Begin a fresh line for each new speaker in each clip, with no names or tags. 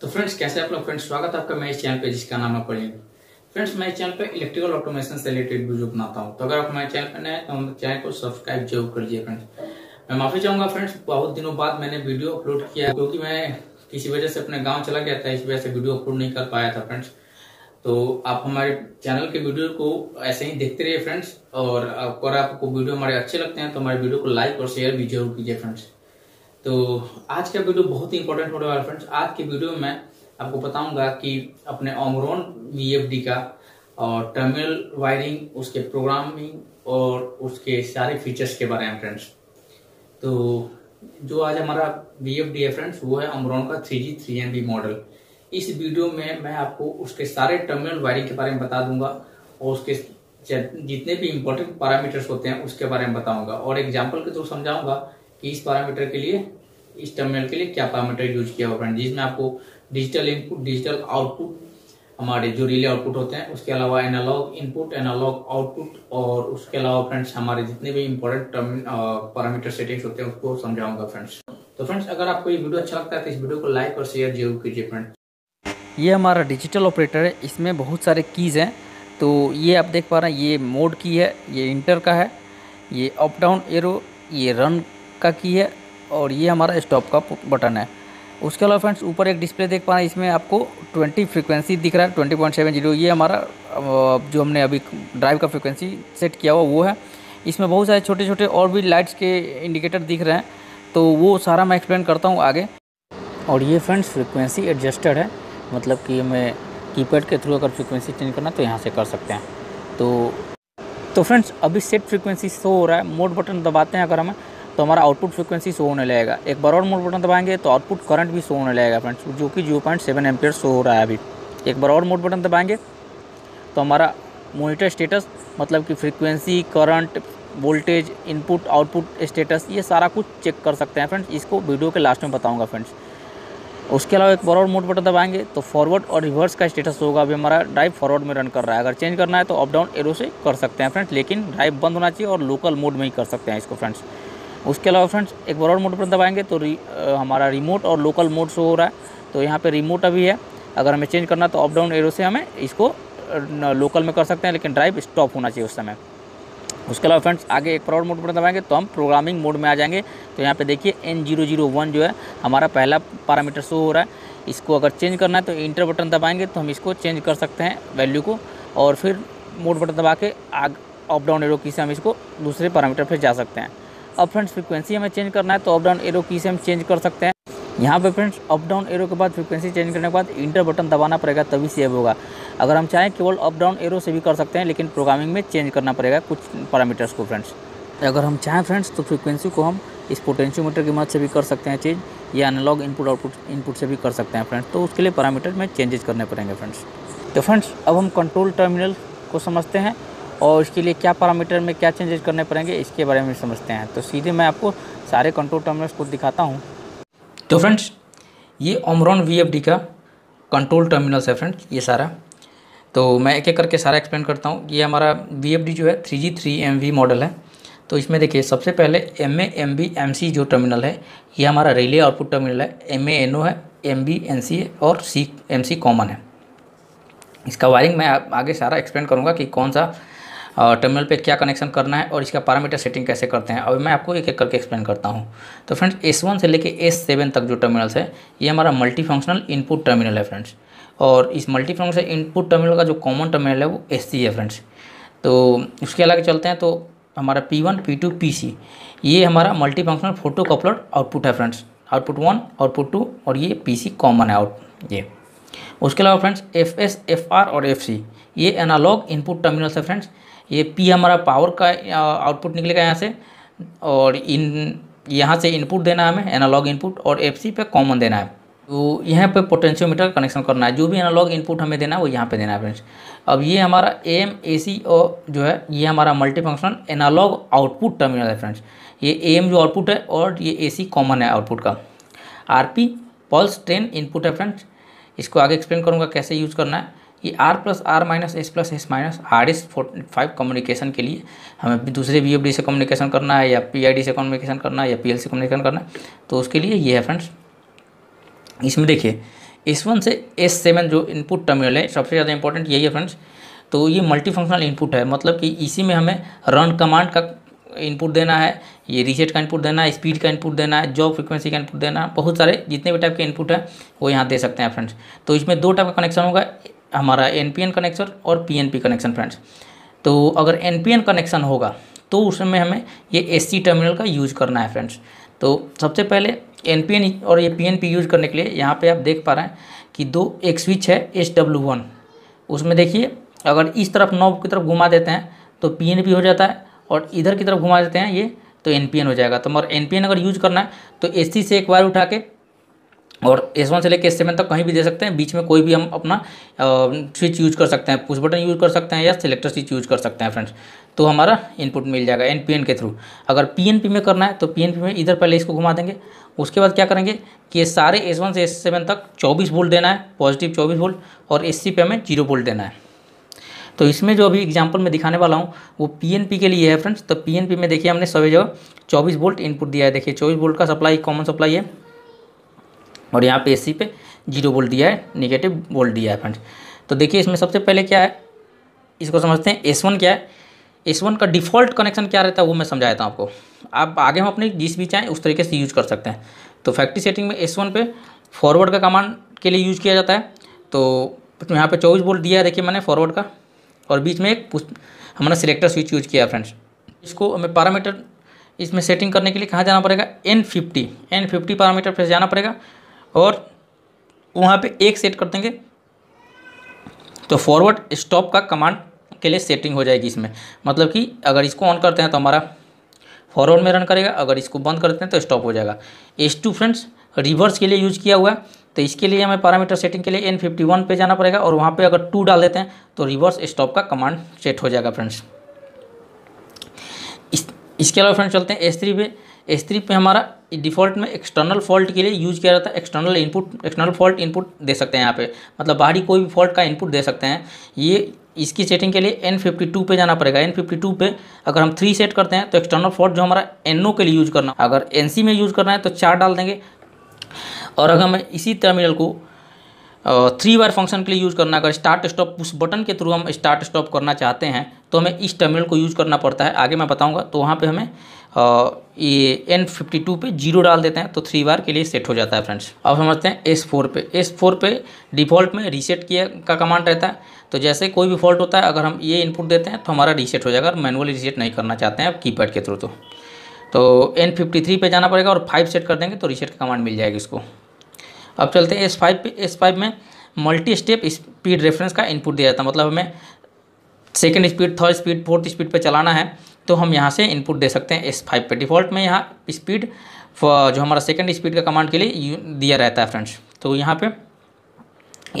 तो फ्रेंड्स कैसे आप लोग फ्रेंड्स स्वागत है आपका मेरे चैनल पे जिसका नाम आप फ्रेंड्स मैं चैनल पे इलेक्ट्रिकल ऑटोमेशन से रिलेटेड वीडियो बनाता हूँ तो अगर आप हमारे चैनल पर नए तो चैनल को सब्सक्राइब जरूर कर लीजिए फ्रेंड्स मैं माफी चाहूंगा फ्रेंड्स बहुत दिनों बाद मैंने वीडियो अपलोड किया क्योंकि मैं किसी वजह से अपने गाँव चला गया था इस वजह से वीडियो अपलोड नहीं कर पाया था फ्रेंड्स तो आप हमारे चैनल के वीडियो को ऐसे ही देखते रहिए फ्रेंड्स और अगर आपको वीडियो हमारे अच्छे लगते हैं तो हमारे वीडियो को लाइक और शेयर भी जरूर कीजिए फ्रेंड्स तो आज का वीडियो बहुत ही इंपॉर्टेंट होने वाला फ्रेंड्स आज के वीडियो में मैं आपको बताऊंगा कि अपने ओमरोन वी का और टर्मिनल वायरिंग उसके प्रोग्रामिंग और उसके सारे फीचर्स के बारे में फ्रेंड्स तो जो आज हमारा वी है फ्रेंड्स वो है ओमरोन का थ्री जी थ्री मॉडल इस वीडियो में मैं आपको उसके सारे टर्मिनल वायरिंग के बारे में बता दूंगा और उसके जितने भी इम्पोर्टेंट पैरामीटर्स होते हैं उसके बारे में बताऊंगा और एग्जाम्पल के थ्रू समझाऊंगा कि इस पैरामीटर के लिए इस टर्मिनल के लिए क्या पैरामीटर यूज किया हुआ फ्रेंड जिसमें आपको डिजिटल इनपुट डिजिटल आउटपुट हमारे जो रिले आउटपुट होते हैं उसके अलावा एनालॉग इनपुट एनालॉग आउटपुट और उसके अलावा फ्रेंड्स हमारे जितने भी इम्पोर्टेंट पैरामीटर सेटिंग्स होते हैं उसको समझाऊंगा फ्रेंड्स तो फ्रेंड्स अगर आपको ये वीडियो अच्छा लगता है तो इस वीडियो को लाइक और शेयर जरूर कीजिए फ्रेंड्स ये हमारा डिजिटल ऑपरेटर है इसमें बहुत सारे कीज़ हैं तो ये आप देख पा रहे हैं ये मोड की है ये इंटर का है ये अप डाउन एरो ये रन का की है और ये हमारा स्टॉप का बटन है उसके अलावा फ्रेंड्स ऊपर एक डिस्प्ले देख पा रहे हैं इसमें आपको 20 फ्रीक्वेंसी दिख रहा है 20.70 ये हमारा जो हमने अभी ड्राइव का फ्रीक्वेंसी सेट किया हुआ वो है इसमें बहुत सारे छोटे छोटे और भी लाइट्स के इंडिकेटर दिख रहे हैं तो वो सारा मैं एक्सप्लेन करता हूँ आगे और ये फ्रेंड्स फ्रिक्वेंसी एडजस्टेड है मतलब कि हमें कीपैड के थ्रू अगर फ्रिक्वेंसी चेंज करना तो यहाँ से कर सकते हैं तो तो फ्रेंड्स अभी सेट फ्रिक्वेंसी शो हो रहा है मोड बटन दबाते हैं अगर हमें तो हमारा आउटपुट फ्रिक्वेंसी शो होने लगेगा एक बार और मोड बटन दबाएंगे तो आउटपुट करंट भी शो होने लगेगा फ्रेंड्स जो कि zero point seven ampere show हो रहा है अभी एक बार और मोड बटन दबाएंगे तो हमारा मोनिटर स्टेटस मतलब कि frequency current voltage input output status ये सारा कुछ चेक कर सकते हैं फ्रेंड्स इसको वीडियो के लास्ट में बताऊँगा फ्रेंड्स उसके अलावा एक बार और मोड बटन दबाएंगे तो फॉरवर्ड और रिवर्स का स्टेटस होगा अभी हमारा ड्राइव फॉरवर्ड में रन कर रहा है अगर चेंज करना है तो अप डाउन एरो से कर सकते हैं फ्रेंड्स लेकिन ड्राइव बंद होना चाहिए और लोकल मोड में ही कर सकते हैं इसको फ्रेंड्स उसके अलावा फ्रेंड्स एक बार और मोड पर दबाएंगे तो री, आ, हमारा रिमोट और लोकल मोड शो हो रहा है तो यहाँ पर रिमोट अभी है अगर हमें चेंज करना तो अप डाउन एरो से हमें इसको लोकल में कर सकते हैं लेकिन ड्राइव स्टॉप होना चाहिए उस समय उसके अलावा फ्रेंड्स आगे एक प्रॉड मोड पर दबाएंगे तो हम प्रोग्रामिंग मोड में आ जाएंगे तो यहाँ पे देखिए एन जीरो जीरो वन जो है हमारा पहला पैरामीटर शो हो रहा है इसको अगर चेंज करना है तो इंटर बटन दबाएंगे तो हम इसको चेंज कर सकते हैं वैल्यू को और फिर मोड बटन दबा के आग अप डाउन एरो की से हम इसको दूसरे पैरामीटर पर जा सकते हैं अब फ्रेंड्स फ्रिक्वेंसी हमें चेंज करना है तो अप डाउन एरो की से हम चेंज कर सकते हैं यहाँ पे फ्रेंड्स अप डाउन एरो के बाद फ्रिक्वेंसी चेंज करने के बाद इंटर बटन दबाना पड़ेगा तभी सेव होगा अगर हम चाहें केवल अप डाउन एरो से भी कर सकते हैं लेकिन प्रोग्रामिंग में चेंज करना पड़ेगा कुछ पैरामीटर्स को फ्रेंड्स अगर हम चाहें फ्रेंड्स तो फ्रिक्वेंसी को हम इस पोटेंशियोमीटर की मदद से भी कर सकते हैं चेंज या एनालॉग इनपुट आउटपुट इनपुट से भी कर सकते हैं फ्रेंड्स तो उसके लिए पैरामीटर में चेंजेस करने पड़ेंगे फ्रेंड्स तो फ्रेंड्स अब हम कंट्रोल टर्मिनल को समझते हैं और उसके लिए क्या पैरामीटर में क्या चेंजेस करने पड़ेंगे इसके बारे में समझते हैं तो सीधे मैं आपको सारे कंट्रोल टर्मिनल्स को दिखाता हूँ तो फ्रेंड्स ये ओमरॉन वी का कंट्रोल टर्मिनल्स है फ्रेंड्स ये सारा तो मैं एक एक करके सारा एक्सप्लेन करता हूँ ये हमारा वी जो है three G three M V model है तो इसमें देखिए सबसे पहले M A M B M C जो टर्मिनल है ये हमारा रेलवे आउटपुट टर्मिनल है एम ए एन ओ है एम बी एन सी और सी एम सी कॉमन है इसका वायरिंग मैं आगे सारा एक्सप्लेन करूँगा कि कौन सा टर्मिनल पे क्या कनेक्शन करना है और इसका पैरामीटर सेटिंग कैसे करते हैं अभी मैं आपको एक एक करके एक्सप्लेन करता हूँ तो फ्रेंड्स एस वन से लेके एस सेवन तक जो टर्मिनल्स है ये हमारा मल्टी फंक्शनल इनपुट टर्मिनल है फ्रेंड्स और इस मल्टी फंक्शनल इनपुट टर्मिनल का जो कॉमन टर्मिनल है वो एस है फ्रेंड्स तो उसके अलावा चलते हैं तो हमारा P one P two P C ये हमारा multi functional photo coupler output है friends output one output two और ये पी सी कॉमन है आउट ये उसके अलावा friends F S F R और एफ सी ये एनालॉग इनपुट टर्मिनल्स है फ्रेंड्स ये पी हमारा पावर का आउटपुट निकलेगा यहाँ से और इन यहाँ से इनपुट देना है हमें एनालॉग इनपुट और एफ पे कॉमन देना है तो यहाँ पे पोटेंशियोमीटर कनेक्शन करना है जो भी एनालॉग इनपुट हमें देना है वो यहाँ पे देना है फ्रेंड्स अब ये हमारा ए एम ए सी और जो है ये हमारा multi functional analogue output terminal है फ्रेंड्स ये ए एम जो आउटपुट है और ये ए सी कॉमन है आउटपुट का R P pulse ten input है फ्रेंड्स इसको आगे एक्सप्लेन करूँगा कैसे यूज़ करना है ये R plus R minus S plus S minus R S forty five communication के लिए हमें दूसरे वी एफ डी से कम्युनिकेशन करना है या पी आई डी से कम्युनिकेशन करना है या पी एल से कम्युनिकेशन करना है तो उसके लिए ये है फ्रेंड्स इसमें देखिए एस वन से एस सेवन जो इनपुट टर्मिनल है सबसे ज़्यादा इंपॉर्टेंट यही है फ्रेंड्स तो ये मल्टीफंक्शनल इनपुट है मतलब कि इसी में हमें रन कमांड का इनपुट देना है ये रीसेट का इनपुट देना है स्पीड का इनपुट देना है जॉब फ्रिक्वेंसी का इनपुट देना है बहुत सारे जितने भी टाइप के इनपुट हैं वो यहाँ दे सकते हैं फ्रेंड्स तो इसमें दो टाइप का कनेक्शन होगा हमारा एन पी कनेक्शन और पी कनेक्शन फ्रेंड्स तो अगर एन कनेक्शन होगा तो उसमें हमें ये एस टर्मिनल का यूज करना है फ्रेंड्स तो सबसे पहले एन और ये पी यूज करने के लिए यहाँ पे आप देख पा रहे हैं कि दो एक स्विच है एच उसमें देखिए अगर इस तरफ नॉब की तरफ घुमा देते हैं तो पी हो जाता है और इधर की तरफ घुमा देते हैं ये तो एन हो जाएगा तो मगर एन अगर यूज करना है तो एस से एक वायर उठा के और एस वन से लेकर एस सेवन तक कहीं भी दे सकते हैं बीच में कोई भी हम अपना स्विच यूज कर सकते हैं पुश बटन यूज कर सकते हैं या सिलेक्टर स्विच यूज कर सकते हैं फ्रेंड्स तो हमारा इनपुट मिल जाएगा एन के थ्रू अगर पी में करना है तो पी में इधर पहले इसको घुमा देंगे उसके बाद क्या करेंगे कि सारे एस वन से एस सेवन तक चौबीस वोल्ट देना है पॉजिटिव चौबीस वोल्ट और एस सी पे हमें जीरो वोल्ट देना है तो इसमें जो अभी एग्जाम्पल मैं दिखाने वाला हूँ वो पी के लिए है फ्रेंड्स तो पी में देखिए हमने सभी जगह चौबीस वोल्ट इनपुट दिया है देखिए चौबीस वोल्ट का सप्लाई कॉमन सप्लाई है और यहाँ पे एसी पे जीरो बोल दिया है निगेटिव बोल दिया है फ्रेंड्स तो देखिए इसमें सबसे पहले क्या है इसको समझते हैं एस वन क्या है एस वन का डिफ़ॉल्ट कनेक्शन क्या रहता है वो मैं समझा देता हूँ आपको आप आगे हम अपने जिस भी चाहें उस तरीके से यूज कर सकते हैं तो फैक्ट्री सेटिंग में एस वन पे फॉरवर्ड का कमांड के लिए यूज किया जाता है तो यहाँ पे चौबीस बोल्ट दिया है देखिए मैंने फॉरवर्ड का और बीच में एक हमने सिलेक्टर स्विच यूज किया फ्रेंड्स इसको हमें पैरामीटर इसमें सेटिंग करने के लिए कहाँ जाना पड़ेगा N fifty N fifty parameter पर जाना पड़ेगा और वहाँ पे एक सेट कर देंगे तो फॉरवर्ड स्टॉप का कमांड के लिए सेटिंग हो जाएगी इसमें मतलब कि अगर इसको ऑन करते हैं तो हमारा फॉरवर्ड में रन करेगा अगर इसको बंद करते हैं तो स्टॉप हो जाएगा एस टू फ्रेंड्स रिवर्स के लिए यूज किया हुआ है तो इसके लिए हमें पैरामीटर सेटिंग के लिए एन फिफ्टी वन पे जाना पड़ेगा और वहाँ पे अगर टू डाल देते हैं तो रिवर्स स्टॉप का कमांड सेट हो जाएगा फ्रेंड्स इस, इसके अलावा फ्रेंड्स चलते हैं एस थ्री पे एस थ्री पे हमारा डिफ़ॉल्ट में एक्सटर्नल फॉल्ट के लिए यूज किया जाता है external input external fault input दे सकते हैं यहाँ पे मतलब बाहरी कोई भी फॉल्ट का इनपुट दे सकते हैं ये इसकी सेटिंग के लिए एन फिफ्टी टू पर जाना पड़ेगा एन फिफ्टी टू पर अगर हम थ्री सेट करते हैं तो एक्सटर्नल फॉल्ट जो हमारा एन ओ के लिए यूज करना अगर एन सी में यूज करना है तो चार डाल देंगे और अगर हमें इसी टर्मिनल को थ्री बार फंक्शन के लिए यूज़ करना अगर स्टार्ट स्टॉप पुश बटन के थ्रू हम स्टार्ट स्टॉप करना चाहते हैं तो हमें इस टर्मिनल को यूज़ करना पड़ता है आगे मैं बताऊंगा तो वहाँ पे हमें ये एन फिफ्टी टू पर जीरो डाल देते हैं तो थ्री बार के लिए सेट हो जाता है फ्रेंड्स अब समझते हैं एस फोर पे एस फोर पे डिफ़ॉल्ट में रीसेट किया का कमांड रहता है तो जैसे कोई भी फॉल्ट होता है अगर हम ये इनपुट देते हैं तो हमारा रीसेट हो जाएगा और मैनुअली रीसेट नहीं करना चाहते हैं अब पैड के थ्रू तो तो एन फिफ्टी थ्री पर जाना पड़ेगा और फाइव सेट कर देंगे तो रीसेट का कमांड मिल जाएगी इसको अब चलते हैं एस फाइव पे एस फाइव में मल्टी स्टेप स्पीड रेफरेंस का इनपुट दिया जाता है मतलब हमें second speed third speed fourth speed पर चलाना है तो हम यहाँ से इनपुट दे सकते हैं एस फाइव पर डिफ़ॉल्ट में यहाँ स्पीड जो हमारा सेकेंड स्पीड का कमांड के लिए दिया रहता है फ्रेंड्स तो यहाँ पर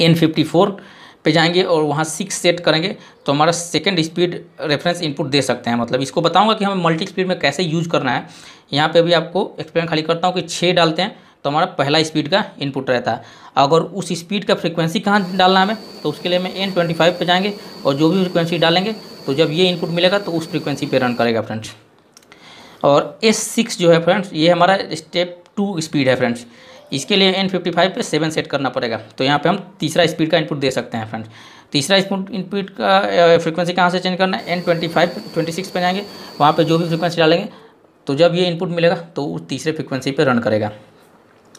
एन फिफ्टी फोर पर जाएंगे और वहाँ सिक्स सेट करेंगे तो हमारा सेकेंड स्पीड रेफरेंस इनपुट दे सकते हैं मतलब इसको बताऊँगा कि हमें मल्टी स्पीड में कैसे यूज करना है यहाँ पर भी आपको एक्सप्लेन खाली करता हूँ कि छः डालते हैं तो हमारा पहला स्पीड का इनपुट रहता है अगर उस स्पीड का फ्रीक्वेंसी कहाँ डालना है हमें तो उसके लिए हमें एन ट्वेंटी फाइव पर जाएंगे और जो भी फ्रिक्वेंसी डालेंगे तो जब ये इनपुट मिलेगा तो उस फ्रिक्वेंसी पे रन करेगा फ्रेंड्स और एस सिक्स जो है फ्रेंड्स ये हमारा स्टेप टू स्पीड है फ्रेंड्स इसके लिए एन फिफ्टी फाइव पर सेवन सेट करना पड़ेगा तो यहाँ पे हम तीसरा स्पीड का इनपुट दे सकते हैं फ्रेंड्स तीसरा इनपुट का फ्रीक्वेंसी कहाँ से चेंज करना है N twenty five twenty six पर जाएंगे वहाँ पर जो भी फ्रिक्वेंसी डालेंगे तो जब ये इनपुट मिलेगा तो उस तीसरे फ्रिक्वेंसी पर रन करेगा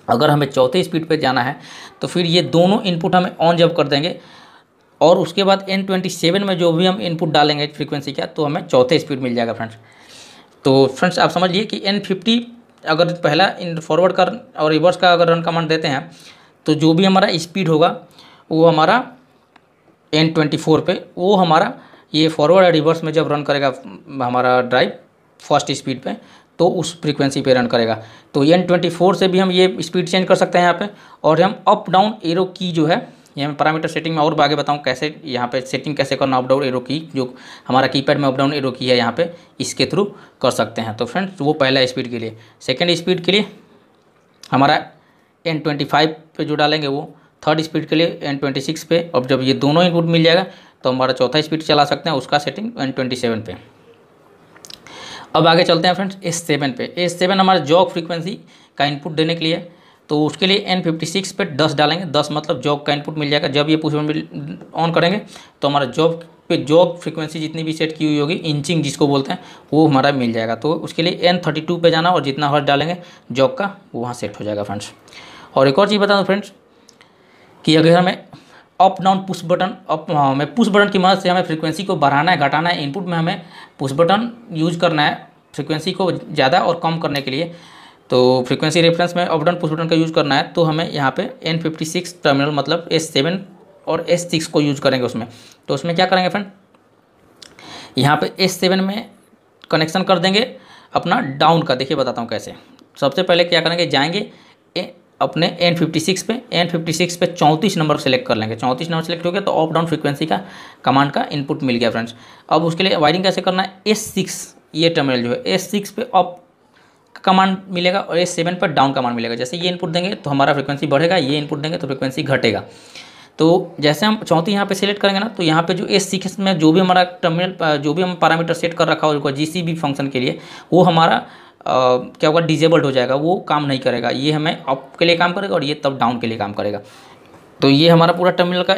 अगर हमें चौथे स्पीड पर जाना है तो फिर ये दोनों इनपुट हमें ऑन जब कर देंगे और उसके बाद एन ट्वेंटी सेवन में जो भी हम इनपुट डालेंगे फ्रीक्वेंसी का तो हमें चौथे स्पीड मिल जाएगा फ्रेंड्स तो फ्रेंड्स आप समझिए कि एन फिफ्टी अगर पहला इन फॉरवर्ड का और रिवर्स का अगर रन कमांड देते हैं तो जो भी हमारा स्पीड होगा वो हमारा एन ट्वेंटी फोर पर वो हमारा ये फॉरवर्ड और रिवर्स में जब रन करेगा हम्म, हमारा ड्राइव फर्स्ट स्पीड पर तो उस फ्रीक्वेंसी पे रन करेगा तो एन ट्वेंटी फोर से भी हम ये स्पीड चेंज कर सकते हैं यहाँ पे और हम अप डाउन एरो की जो है ये मैं पैरामीटर सेटिंग में और आगे बताऊँ कैसे यहाँ पे सेटिंग कैसे करना अप डाउन एरो की जो हमारा कीपैड में अप डाउन एरो की है यहाँ पे इसके थ्रू कर सकते हैं तो फ्रेंड्स वो पहला स्पीड के लिए सेकेंड स्पीड के लिए हमारा एन ट्वेंटी फाइव पर जो डालेंगे वो थर्ड स्पीड के लिए एन ट्वेंटी सिक्स पे अब जब ये दोनों इनपुट मिल जाएगा तो हमारा चौथा स्पीड चला सकते हैं उसका सेटिंग एन ट्वेंटी सेवन पे अब आगे चलते हैं फ्रेंड्स एस सेवन पे एस सेवन हमारा जॉक फ्रिक्वेंसी का इनपुट देने के लिए तो उसके लिए एन फिफ्टी सिक्स पर दस डालेंगे दस मतलब जॉब का इनपुट मिल जाएगा जब ये पुश ऑन करेंगे तो हमारा जॉब पे जॉब फ्रीक्वेंसी जितनी भी सेट की हुई होगी इंचिंग जिसको बोलते हैं वो हमारा मिल जाएगा तो उसके लिए एन थर्टी टू पर जाना और जितना हर्ज डालेंगे जॉब का वो वहाँ सेट हो जाएगा फ्रेंड्स और एक और चीज़ बता दूँ फ्रेंड्स कि अगर हमें up down push button up हमें पुश बटन की मदद से हमें फ्रीक्वेंसी को बढ़ाना है घटाना है इनपुट में हमें पुश बटन यूज करना है फ्रीक्वेंसी को ज़्यादा और कम करने के लिए तो फ्रीक्वेंसी रेफरेंस में अप डाउन पुश बटन का यूज़ करना है तो हमें यहाँ पे एन फिफ्टी सिक्स टर्मिनल मतलब एस सेवन और एस सिक्स को यूज़ करेंगे उसमें तो उसमें क्या करेंगे फ्रेंड यहाँ पे एस सेवन में कनेक्शन कर देंगे अपना डाउन का देखिए बताता हूँ कैसे सबसे पहले क्या करेंगे जाएंगे ए, अपने एन फिफ्टी सिक्स पे एन फिफ्टी सिक्स पे चौंतीस नंबर सेलेक्ट कर लेंगे चौंतीस नंबर सेलेक्ट हो गया तो ऑफ डाउन फ्रीक्वेंसी का कमांड का इनपुट मिल गया फ्रेंड्स अब उसके लिए वायरिंग कैसे करना है एस सिक्स ये टर्मिनल जो है एस सिक्स पे अप कमांड मिलेगा और एस सेवन पर डाउन कमांड मिलेगा जैसे ये इनपुट देंगे तो हमारा फ्रिक्वेंसी बढ़ेगा ये इनपुट देंगे तो फ्रिक्वेंसी घटेगा तो जैसे हम चौथी यहाँ पे सिलेक्ट करेंगे ना तो यहाँ पे जो एस सिक्स में जो भी हमारा टर्मिनल जो भी हम पैरामीटर सेट कर रखा होगा जी फंक्शन के लिए वो हमारा आ, क्या होगा डिजेबल्ड हो जाएगा वो काम नहीं करेगा ये हमें अप के लिए काम करेगा और ये तब डाउन के लिए काम करेगा तो ये हमारा पूरा टर्मिनल का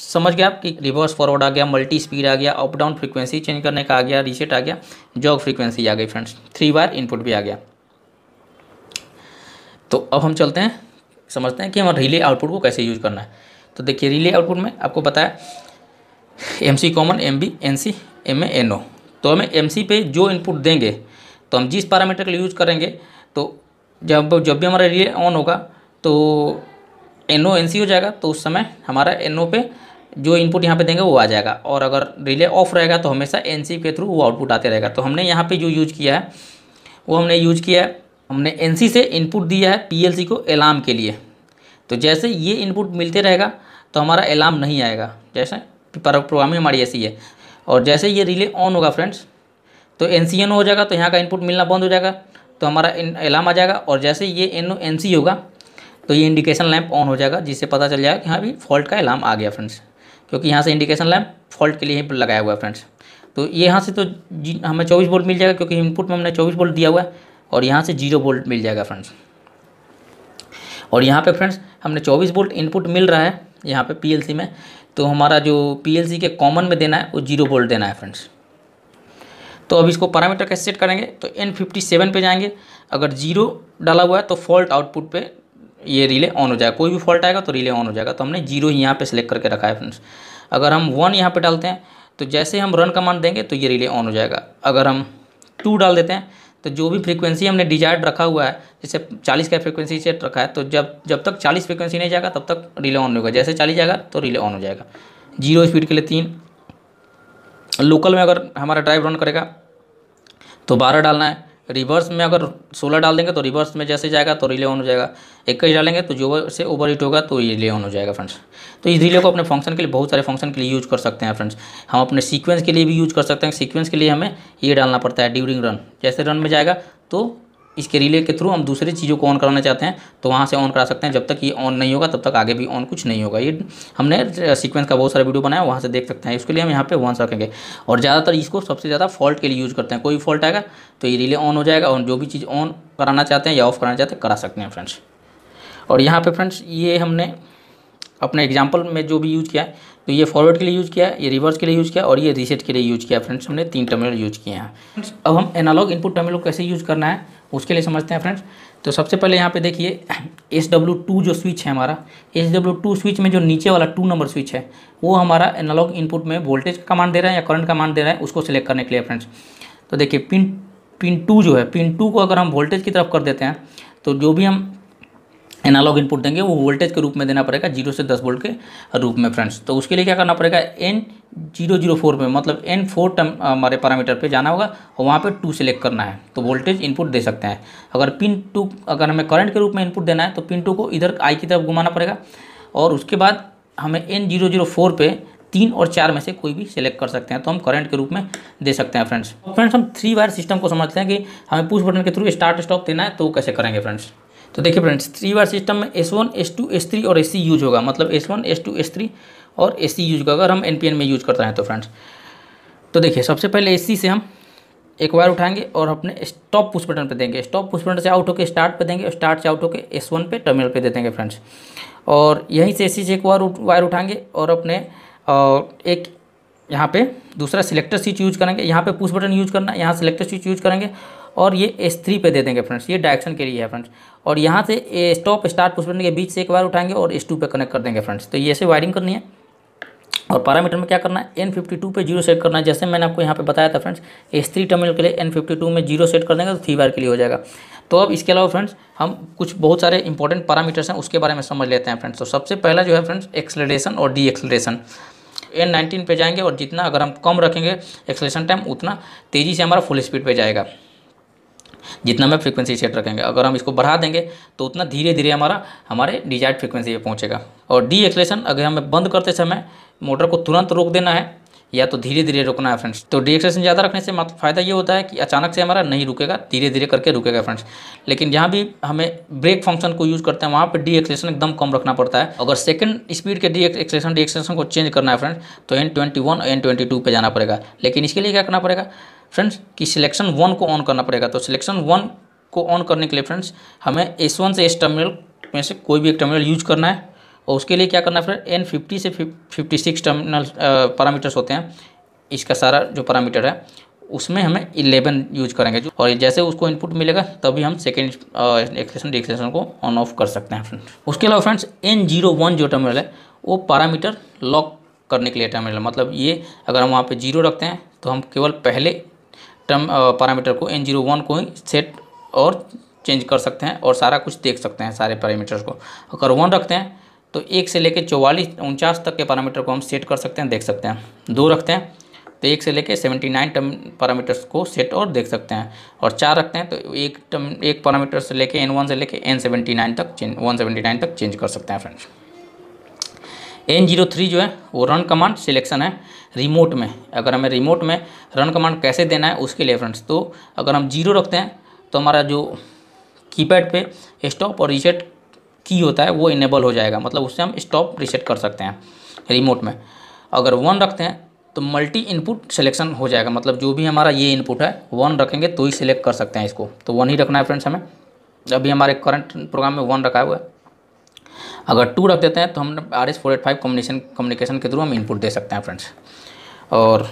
समझ गया आप कि रिवर्स फॉरवर्ड आ गया मल्टी स्पीड आ गया अप डाउन फ्रीक्वेंसी चेंज करने का आ गया रीसेट आ गया जॉग फ्रीक्वेंसी आ गई फ्रेंड्स थ्री बार इनपुट भी आ गया तो अब हम चलते हैं समझते हैं कि हम रिले आउटपुट को कैसे यूज करना है तो देखिए रिले आउटपुट में आपको बताया M C common M B N C M A N O तो हमें एम सी पे जो इनपुट देंगे तो हम जिस पैरामीटर का यूज करेंगे तो जब जब भी हमारा रिले ऑन होगा तो एन ओ एन सी हो जाएगा तो उस समय हमारा एन ओ पे जो इनपुट यहाँ पे देंगे वो आ जाएगा और अगर रिले ऑफ रहेगा तो हमेशा एन सी के थ्रू वो आउटपुट आते रहेगा तो हमने यहाँ पे जो यूज किया है वो हमने यूज किया है हमने एन से इनपुट दिया है पी को अलार्म के लिए तो जैसे ये इनपुट मिलते रहेगा तो हमारा अलार्म नहीं आएगा जैसे प्रोग्रामिंग हमारी ऐसी है और जैसे ये रिले ऑन होगा फ्रेंड्स तो एन हो जाएगा तो यहाँ का इनपुट मिलना बंद हो जाएगा तो हमारा अलार्म आ जाएगा और जैसे ये एन एन होगा तो ये इंडिकेशन लैंप ऑन हो जाएगा जिससे पता चल जाएगा कि हाँ भी फॉल्ट का अलार्म आ गया फ्रेंड्स क्योंकि यहाँ से इंडिकेशन लैंप फॉल्ट के लिए ही लगाया हुआ है फ्रेंड्स तो ये यहाँ से तो हमें चौबीस बोल्ट मिल जाएगा क्योंकि इनपुट में हमने चौबीस बोल्ट दिया हुआ है और यहाँ से जीरो वोल्ट मिल जाएगा फ्रेंड्स और यहाँ पे फ्रेंड्स हमने 24 वोल्ट इनपुट मिल रहा है यहाँ पे पीएलसी में तो हमारा जो पीएलसी के कॉमन में देना है वो जीरो वोल्ट देना है फ्रेंड्स तो अब इसको पैरामीटर कैसे सेट करेंगे तो एन फिफ्टी सेवन पर जाएंगे अगर जीरो डाला हुआ है तो फॉल्ट आउटपुट पे ये रिले ऑन हो जाएगा कोई भी फॉल्ट आएगा तो रिले ऑन हो जाएगा तो हमने जीरो ही यहाँ पर सेलेक्ट करके रखा है फ्रेंड्स अगर हम वन यहाँ पर डालते हैं तो जैसे हम रन कमांड देंगे तो ये रिले ऑन हो जाएगा अगर हम टू डाल देते हैं तो जो भी फ्रीक्वेंसी हमने डिजायर्ड रखा हुआ है जैसे 40 का फ्रीक्वेंसी सेट रखा है तो जब जब तक 40 फ्रीक्वेंसी नहीं जाएगा तब तक रिले ऑन होगा जैसे चालीस जाएगा तो रिले ऑन हो जाएगा जीरो स्पीड के लिए तीन लोकल में अगर हमारा ड्राइव रन करेगा तो बारह डालना है रिवर्स में अगर सोलह डाल देंगे तो रिवर्स में जैसे जाएगा तो रिले ऑन हो जाएगा इक्कीस डालेंगे तो जो से ओवर हीट होगा तो रिले ऑन हो जाएगा फ्रेंड्स तो इस रिले को अपने फंक्शन के लिए बहुत सारे फंक्शन के लिए यूज कर सकते हैं फ्रेंड्स हम अपने सीक्वेंस के लिए भी यूज कर सकते हैं सीक्वेंस के लिए हमें ये डालना पड़ता है ड्यूरिंग रन जैसे रन में जाएगा तो इसके रिले के थ्रू हम दूसरी चीज़ों को ऑन कराना चाहते हैं तो वहाँ से ऑन करा सकते हैं जब तक ये ऑन नहीं होगा तब तक आगे भी ऑन कुछ नहीं होगा ये हमने सीक्वेंस का बहुत सारा वीडियो बनाया वहाँ से देख सकते हैं इसके लिए हम यहाँ पे वन सकेंगे और ज़्यादातर इसको सबसे ज़्यादा फॉल्ट के लिए यूज़ करते हैं कोई फॉल्ट आएगा तो ये रिले ऑन हो जाएगा और जो भी चीज़ ऑन कराना चाहते हैं या ऑफ कराना चाहते हैं करा सकते हैं फ्रेंड्स और यहाँ पर फ्रेंड्स ये हमने अपने एग्जाम्पल में जो भी यूज़ किया है तो ये फॉरवर्ड के लिए यूज़ किया है ये रिवर्स के लिए यूज़ किया और ये रीसेट के लिए यूज़ किया फ्रेंड्स हमने तीन टर्मिनल यूज़ किए हैं अब हम एनालॉग इनपुट टर्मिनल कैसे यूज़ करना है उसके लिए समझते हैं फ्रेंड्स तो सबसे पहले यहाँ पे देखिए एस डब्ल्यू टू जो स्विच है हमारा एस डब्ल्यू टू स्विच में जो नीचे वाला टू नंबर स्विच है वो हमारा एनालॉग इनपुट में वोल्टेज का कमांड दे रहा है या करंट कमांड दे रहा है उसको सिलेक्ट करने के लिए फ्रेंड्स तो देखिए पिन पिन टू जो है पिन टू को अगर हम वोल्टेज की तरफ कर देते हैं तो जो भी हम एनालॉग इनपुट देंगे वो वोल्टेज के रूप में देना पड़ेगा जीरो से दस वोल्ट के रूप में फ्रेंड्स तो उसके लिए क्या करना पड़ेगा एन जीरो जीरो फोर में मतलब एन फोर टर्म हमारे पैरामीटर पे जाना होगा और वहाँ पे टू सेलेक्ट करना है तो वोल्टेज इनपुट दे सकते हैं अगर पिन टू अगर हमें करंट के रूप में इनपुट देना है तो पिन टू को इधर आई की तरफ घुमाना पड़ेगा और उसके बाद हमें एन जीरो जीरो फोर पे तीन और चार में से कोई भी सिलेक्ट कर सकते हैं तो हम करंट के रूप में दे सकते हैं फ्रेंड्स फ्रेंड्स हम थ्री वायर सिस्टम को समझते हैं कि हमें पुश बटन के थ्रू स्टार्ट स्टॉप देना है तो कैसे करेंगे फ्रेंड्स तो देखिए फ्रेंड्स थ्री बार सिस्टम में S one S two S three और ए सी यूज होगा मतलब S one S two S three और ए सी यूज होगा अगर हम एन पी एन में यूज करते हैं तो फ्रेंड्स तो देखिए सबसे पहले ए सी से हम एक वायर उठाएंगे और अपने स्टॉप पुश बटन पे देंगे स्टॉप पुश बटन से आउट होकर स्टार्ट पे देंगे और स्टार्ट से आउट होकर एस वन पे टर्मिनल पे दे देंगे फ्रेंड्स और यहीं से ए सी से एक वायर वायर उठाएंगे और अपने एक यहाँ पे दूसरा सिलेक्टर स्विच यूज करेंगे यहाँ पे पुश बटन यूज करना यहाँ सिलेक्टर स्विच यूज करेंगे और ये एस थ्री पे दे देंगे फ्रेंड्स ये डायरेक्शन के लिए है फ्रेंड्स और यहाँ से स्टॉप स्टार्ट पुश बटन के बीच से एक बार उठाएंगे और एस टू पर कनेक्ट कर देंगे फ्रेंड्स तो ये ऐसे वायरिंग करनी है और पैरामीटर में क्या करना है एन फिफ्टी टू पर जीरो सेट करना है जैसे मैंने आपको यहाँ पे बताया था फ्रेंड्स एस थ्री टर्मिनल के लिए एन फिफ्टी टू में जीरो सेट कर देंगे तो थ्री बार के लिए हो जाएगा तो अब इसके अलावा फ्रेंड्स हम कुछ बहुत सारे इंपॉर्टेंट पैरामीटर्स हैं उसके बारे में समझ लेते हैं फ्रेंड्स तो सबसे पहला जो है फ्रेंड्स एक्सलेशन और डी एक्सलेशन एन नाइनटीन पे जाएंगे और जितना अगर हम कम रखेंगे एक्सलेशन टाइम उतना तेज़ी से हमारा फुल स्पीड पे जाएगा जितना में फ्रीक्वेंसी सेट रखेंगे अगर हम इसको बढ़ा देंगे तो उतना धीरे धीरे हमारा हमारे डिजायर्ड फ्रीक्वेंसी पे पहुँचेगा और डी एक्सलेशन अगर हमें बंद करते समय मोटर को तुरंत रोक देना है या तो धीरे धीरे रुकना है फ्रेंड्स तो डी एक्सलेशन ज़्यादा रखने से फ़ायदा ये होता है कि अचानक से हमारा नहीं रुकेगा धीरे धीरे करके रुकेगा फ्रेंड्स लेकिन जहाँ भी हमें ब्रेक फंक्शन को यूज़ करते हैं वहाँ पर डी एक्सलेशन एकदम कम रखना पड़ता है अगर सेकंड स्पीड के डी एक्सलेशन डी एक्सलेशन को चेंज करना है फ्रेंड्स तो एन ट्वेंटी वन और एन ट्वेंटी टू पर जाना पड़ेगा लेकिन इसके लिए क्या करना पड़ेगा फ्रेंड्स कि सिलेक्शन वन को ऑन करना पड़ेगा तो सिलेक्शन वन को ऑन करने के लिए फ्रेंड्स हमें एस वन से एस टर्मिनल में से कोई भी एक टर्मिनल यूज करना है और उसके लिए क्या करना है फ्रेंड एन फिफ्टी से फिफ्टी सिक्स टर्मिनल पैरामीटर्स होते हैं इसका सारा जो पैरामीटर है उसमें हमें इलेवन यूज करेंगे और जैसे उसको इनपुट मिलेगा तभी हम सेकेंड एक्सेशन डिक्सेशन को ऑन ऑफ कर सकते हैं फ्रेंड्स उसके अलावा फ्रेंड्स एन जीरो वन जो टर्मिनल है वो पैरामीटर लॉक करने के लिए टर्मिनल मतलब ये अगर हम वहाँ पे जीरो रखते हैं तो हम केवल पहले टर्म पैरामीटर uh, को एन जीरो वन को ही सेट और चेंज कर सकते हैं और सारा कुछ देख सकते हैं सारे पैरामीटर्स को अगर वन रखते हैं तो एक से लेकर चौवालीस उनचास तक के पैरामीटर को हम सेट कर सकते हैं देख सकते हैं दो रखते हैं तो एक से लेकर सेवेंटी नाइन टर्म पैरामीटर्स को सेट और देख सकते हैं और चार रखते हैं तो एक टर्म एक पैरामीटर से लेकर एन वन से लेकर एन सेवेंटी नाइन तक चेंज वन सेवेंटी नाइन तक चेंज कर सकते हैं फ्रेंड्स एन जीरो थ्री जो है वो रन कमांड सिलेक्शन है रिमोट में अगर हमें रिमोट में रन कमांड कैसे देना है उसके लिए फ्रेंड्स तो अगर हम जीरो रखते हैं तो हमारा जो कीपैड पे स्टॉप और रिसेट की होता है वो इनेबल हो जाएगा मतलब उससे हम स्टॉप रिसेट कर सकते हैं रिमोट में अगर वन रखते हैं तो मल्टी इनपुट सिलेक्शन हो जाएगा मतलब जो भी हमारा ये इनपुट है वन रखेंगे तो ही सिलेक्ट कर सकते हैं इसको तो वन ही रखना है फ्रेंड्स हमें अभी हमारे करंट प्रोग्राम में वन रखा हुआ है अगर टू रख देते हैं तो हम R S four eight five communication communication के थ्रू हम इनपुट दे सकते हैं फ्रेंड्स और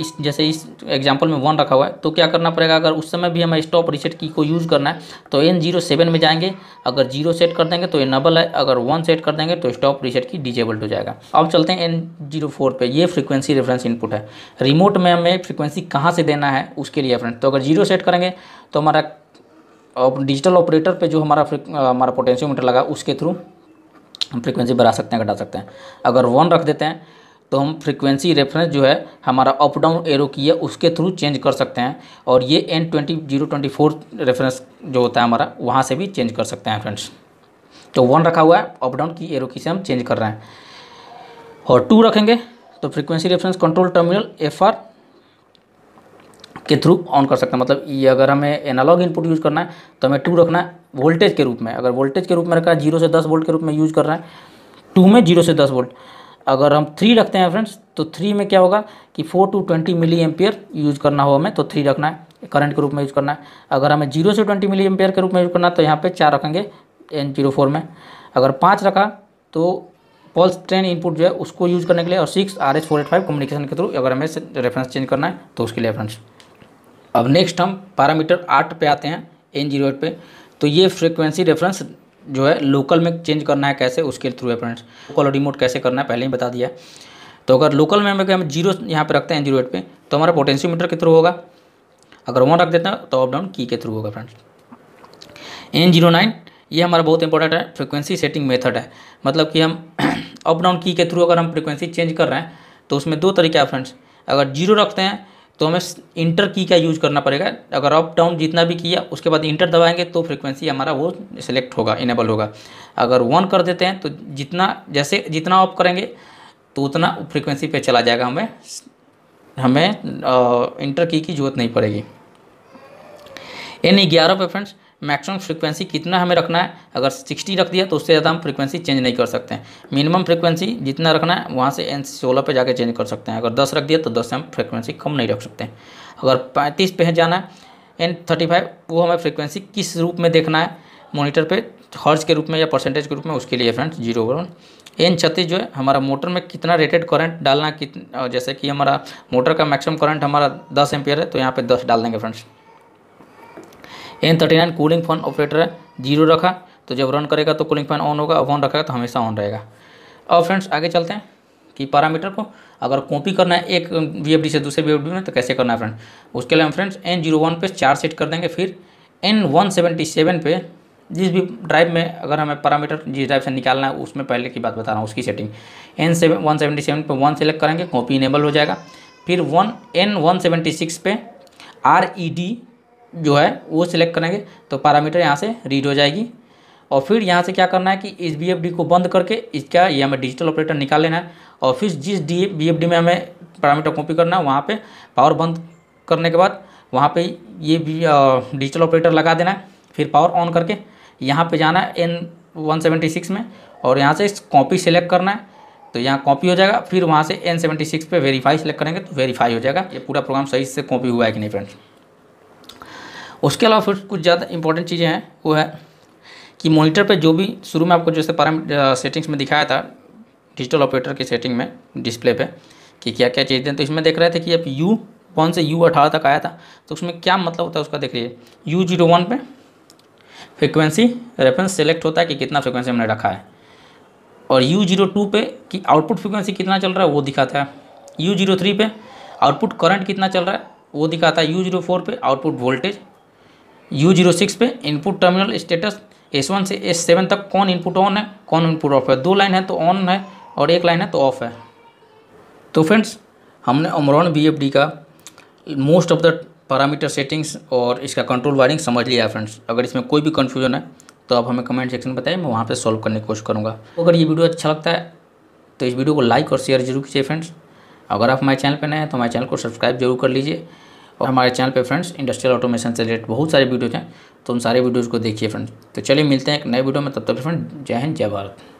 इस जैसे इस एग्जाम्पल में वन रखा हुआ है तो क्या करना पड़ेगा अगर उस समय भी हमें स्टॉप रिसेट की को यूज़ करना है तो एन जीरो सेवन में जाएंगे अगर जीरो सेट कर देंगे तो नबल है अगर वन सेट कर देंगे तो स्टॉप रिसेट की डिजेबल्ड हो जाएगा अब चलते हैं एन जीरो फोर पर यह फ्रिक्वेंसी रेफरेंस इनपुट है रिमोट में हमें फ्रिक्वेंसी कहाँ से देना है उसके लिए फ्रेंड तो अगर जीरो सेट करेंगे तो हमारा और डिजिटल ऑपरेटर पे जो हमारा हमारा पोटेंशियोमीटर लगा उसके थ्रू हम फ्रीक्वेंसी बढ़ा सकते हैं घटा सकते हैं अगर वन रख देते हैं तो हम फ्रीक्वेंसी रेफरेंस जो है हमारा अप डाउन एरो की है उसके थ्रू चेंज कर सकते हैं और ये N twenty zero twenty four reference जो होता है हमारा वहाँ से भी चेंज कर सकते हैं फ्रेंड्स तो वन रखा हुआ है अप डाउन की एरो की से हम चेंज कर रहे हैं और टू रखेंगे तो frequency reference control terminal F R के थ्रू ऑन कर सकते हैं मतलब ये अगर हमें एनालॉग इनपुट यूज़ करना है तो हमें टू रखना है वोल्टेज के रूप में अगर वोल्टेज के रूप में रखा है जीरो से दस वोल्ट के रूप में यूज़ कर रहा है टू में जीरो से दस वोल्ट अगर हम थ्री रखते हैं फ्रेंड्स तो थ्री में क्या होगा कि four to twenty milliampere use करना हो हमें तो थ्री रखना है करंट के रूप में यूज़ करना है अगर हमें जीरो से ट्वेंटी मिली एम्पियर के रूप में यूज़ करना है तो यहाँ पर चार रखेंगे एन जीरो फोर में अगर पाँच रखा तो पल्स ट्रेन इनपुट जो है उसको यूज़ करने के लिए और six R S four eight five communication के थ्रू अगर हमें रेफरेंस चेंज करना है तो उसके लिए फ्रेंड्स अब नेक्स्ट हम पैरामीटर आठ पे आते हैं एन जीरो एट पे तो ये फ्रीक्वेंसी रेफरेंस जो है लोकल में चेंज करना है कैसे उसके थ्रू है फ्रेंड्स कॉल रिमोट कैसे करना है पहले ही बता दिया तो अगर लोकल में हम जीरो यहाँ पर रखते हैं जीरो एट पे तो हमारा पोटेंशियोमीटर के थ्रू होगा अगर वन रख देते हैं तो अप डाउन की के थ्रू होगा फ्रेंड्स एन जीरो नाइन ये हमारा बहुत इंपॉर्टेंट है फ्रीक्वेंसी सेटिंग मेथड है मतलब कि हम अप डाउन की के थ्रू अगर हम फ्रिक्वेंसी चेंज कर रहे हैं तो उसमें दो तरीके हैं फ्रेंड्स अगर जीरो रखते हैं तो हमें इंटर की का यूज करना पड़ेगा अगर अप डाउन जितना भी किया उसके बाद इंटर दबाएंगे तो फ्रिक्वेंसी हमारा वो सिलेक्ट होगा इनेबल होगा अगर वन कर देते हैं तो जितना जैसे जितना ऑफ करेंगे तो उतना फ्रिक्वेंसी पे चला जाएगा हमें हमें इंटर की की जरूरत नहीं पड़ेगी यानी ग्यारह पे फ्रेंड्स मैक्सिमम फ्रीक्वेंसी कितना हमें रखना है अगर 60 रख दिया तो उससे ज़्यादा हम फ्रीक्वेंसी चेंज नहीं कर सकते हैं मिनिमम फ्रीक्वेंसी जितना रखना है वहाँ से एन सोलह पर जाकर चेंज कर सकते हैं अगर 10 रख दिया तो 10 से हम फ्रीक्वेंसी कम नहीं रख सकते हैं अगर 35 पे है जाना है एन थर्टी फाइव वो हमें फ्रिक्वेंसी किस रूप में देखना है मोनीटर पर हर्ज के रूप में या परसेंटेज के रूप में उसके लिए फ्रेंड्स जीरो वन एन छत्तीस जो है हमारा मोटर में कितना रेटेड करंट डालना कितना जैसे कि हमारा मोटर का मैक्सिमम करंट हमारा दस एम्पियर है तो यहाँ पे दस डाल देंगे friends N thirty nine cooling fan operator zero रखा तो जब रन करेगा तो कूलिंग फैन ऑन होगा और ऑन रखेगा तो हमेशा ऑन रहेगा अब फ्रेंड्स आगे चलते हैं कि पैरामीटर को अगर कॉपी करना है एक वी से दूसरे वी में तो कैसे करना है फ्रेंड उसके लिए हम फ्रेंड्स एन जीरो वन पे चार सेट कर देंगे फिर एन वन सेवेंटी सेवन पे जिस भी ड्राइव में अगर हमें पैरामीटर जिस ड्राइव से निकालना है उसमें पहले की बात बता रहा हूँ उसकी setting N seven one seven पर वन सेलेक्ट करेंगे कॉपी इनेबल हो जाएगा फिर one N one seventy six पर आर ई डी जो है वो सिलेक्ट करेंगे तो पैरामीटर यहाँ से रीड हो जाएगी और फिर यहाँ से क्या करना है कि इस बी को बंद करके इसका ये हमें डिजिटल ऑपरेटर निकाल लेना है और फिर जिस डी बी में हमें पैरामीटर कॉपी करना है वहाँ पे पावर बंद करने के बाद वहाँ पे ये डिजिटल ऑपरेटर लगा देना है फिर पावर ऑन करके यहाँ पे जाना है एन सिक्स में और यहाँ से इस कॉपी सेलेक्ट करना है तो यहाँ कॉपी हो जाएगा फिर वहाँ से एन सेवेंटी सिक्स पर वेरीफाई सेलेक्ट करेंगे तो वेरीफाई हो जाएगा ये पूरा प्रोग्राम सही से कॉपी हुआ है कि नहीं फ्रेंड्स उसके अलावा फिर कुछ ज़्यादा इंपॉर्टेंट चीज़ें हैं वो है कि मॉनिटर पे जो भी शुरू में आपको जैसे पारा सेटिंग्स में दिखाया था डिजिटल ऑपरेटर की सेटिंग में डिस्प्ले पे कि क्या क्या चीज़ दें तो इसमें देख रहे थे कि अब यू वन से यू अठारह तक आया था तो उसमें क्या मतलब होता है उसका देख लीजिए यू जीरो वन पर फ्रिक्वेंसी रेफरेंस सेलेक्ट होता है कि कितना फ्रिक्वेंसी हमने रखा है और यू जीरो टू पर कि आउटपुट फ्रिक्वेंसी कितना चल रहा है वो दिखाता है यू जीरो थ्री पे आउटपुट करंट कितना चल रहा है वो दिखाता है यू जीरो फोर पर output voltage U zero six पे input terminal status S one से एस सेवन तक कौन इनपुट ऑन है कौन इनपुट ऑफ है दो लाइन है तो ऑन है और एक लाइन है तो ऑफ है तो फ्रेंड्स हमने ओमरॉन बी का most of the parameter settings और इसका कंट्रोल वायरिंग समझ लिया है फ्रेंड्स अगर इसमें कोई भी कन्फ्यूजन है तो आप हमें कमेंट सेक्शन में बताइए मैं वहाँ पर सॉल्व करने की कोशिश करूँगा अगर ये वीडियो अच्छा लगता है तो इस वीडियो को लाइक और शेयर जरूर कीजिए फ्रेंड्स अगर आप हमारे चैनल पर नए हैं तो हमारे चैनल को सब्सक्राइब जरूर कर लीजिए और हमारे चैनल पे फ्रेंड्स इंडस्ट्रियल ऑटोमेशन से रिलेटेड बहुत सारे वीडियोज हैं तो उन सारे वीडियोज़ को देखिए फ्रेंड्स तो चलिए मिलते हैं एक नए वीडियो में तब तक फ्रेंड जय हिंद जय भारत